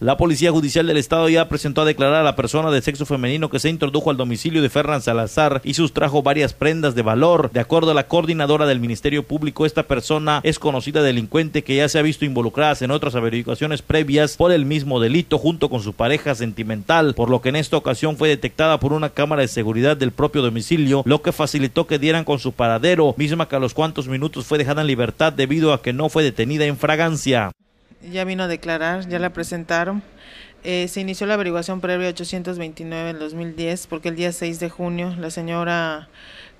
La Policía Judicial del Estado ya presentó a declarar a la persona de sexo femenino que se introdujo al domicilio de Ferran Salazar y sustrajo varias prendas de valor. De acuerdo a la coordinadora del Ministerio Público, esta persona es conocida delincuente que ya se ha visto involucrada en otras averiguaciones previas por el mismo delito junto con su pareja sentimental, por lo que en esta ocasión fue detectada por una cámara de seguridad del propio domicilio, lo que facilitó que dieran con su paradero, misma que a los cuantos minutos fue dejada en libertad debido a que no fue detenida en fragancia ya vino a declarar, ya la presentaron. Eh, se inició la averiguación previa 829 en 2010 porque el día 6 de junio la señora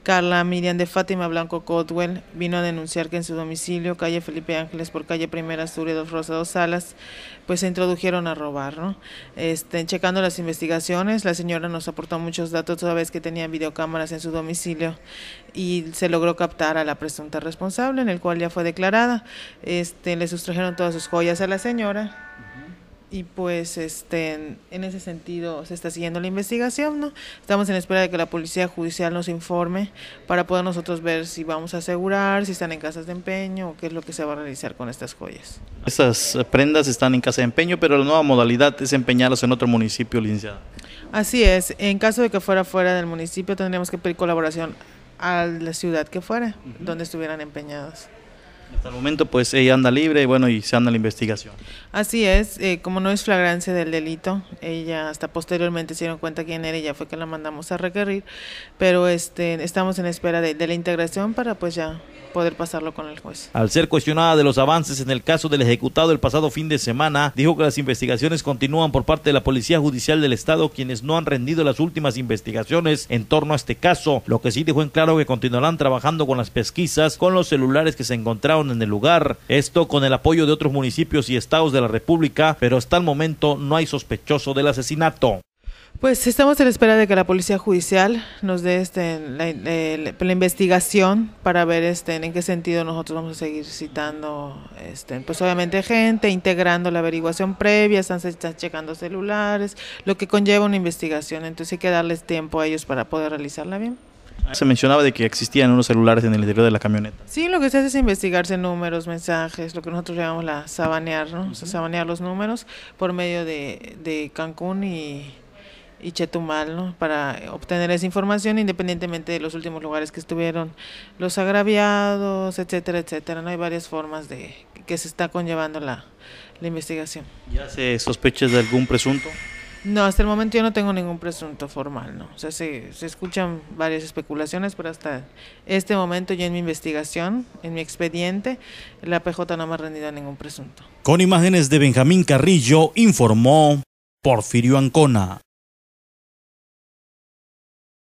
Carla Miriam de Fátima Blanco Cotwell vino a denunciar que en su domicilio, calle Felipe Ángeles por calle Primera Sur dos Rosa dos Salas, pues se introdujeron a robar, ¿no? Este, checando las investigaciones, la señora nos aportó muchos datos toda vez que tenía videocámaras en su domicilio y se logró captar a la presunta responsable, en el cual ya fue declarada. Este, le sustrajeron todas sus joyas a la señora y pues este en ese sentido se está siguiendo la investigación, ¿no? Estamos en espera de que la policía judicial nos informe para poder nosotros ver si vamos a asegurar, si están en casas de empeño o qué es lo que se va a realizar con estas joyas. Estas prendas están en casa de empeño, pero la nueva modalidad es empeñarlas en otro municipio, licenciada. Así es, en caso de que fuera fuera del municipio tendríamos que pedir colaboración a la ciudad que fuera, donde estuvieran empeñadas. Hasta el momento, pues ella anda libre y bueno, y se anda la investigación. Así es, eh, como no es flagrancia del delito, ella hasta posteriormente se dieron cuenta quién era y ya fue que la mandamos a requerir, pero este, estamos en espera de, la integración para pues ya poder pasarlo con el juez. Al ser cuestionada de los avances en el caso del ejecutado el pasado fin de semana, dijo que las investigaciones continúan por parte de la Policía Judicial del Estado, quienes no han rendido las últimas investigaciones en torno a este caso. Lo que sí dejó en claro que continuarán trabajando con las pesquisas, con los celulares que se encontraron en el lugar. Esto con el apoyo de otros municipios y estados de la República, pero hasta el momento no hay sospechoso del asesinato. Pues estamos en la espera de que la Policía Judicial nos dé este, la, investigación para ver este, en qué sentido nosotros vamos a seguir citando, este, pues obviamente gente, integrando la averiguación previa, están, están checando celulares, lo que conlleva una investigación. Entonces hay que darles tiempo a ellos para poder realizarla bien. Se mencionaba de que existían unos celulares en el interior de la camioneta. Sí, lo que se hace es investigarse números, mensajes, lo que nosotros llamamos la sabanear, ¿no? sabanear los números por medio de, Cancún y, Chetumal, ¿no? Para obtener esa información independientemente de los últimos lugares que estuvieron los agraviados, etcétera, etcétera. No hay varias formas de que se está conllevando la, investigación. ¿Ya se sospecha de algún presunto? No, hasta el momento yo no tengo ningún presunto formal, ¿no? O sea, se, se escuchan varias especulaciones, pero hasta este momento yo en mi investigación, en mi expediente, la PJ no me ha rendido ningún presunto. Con imágenes de Benjamín Carrillo, informó Porfirio Ancona.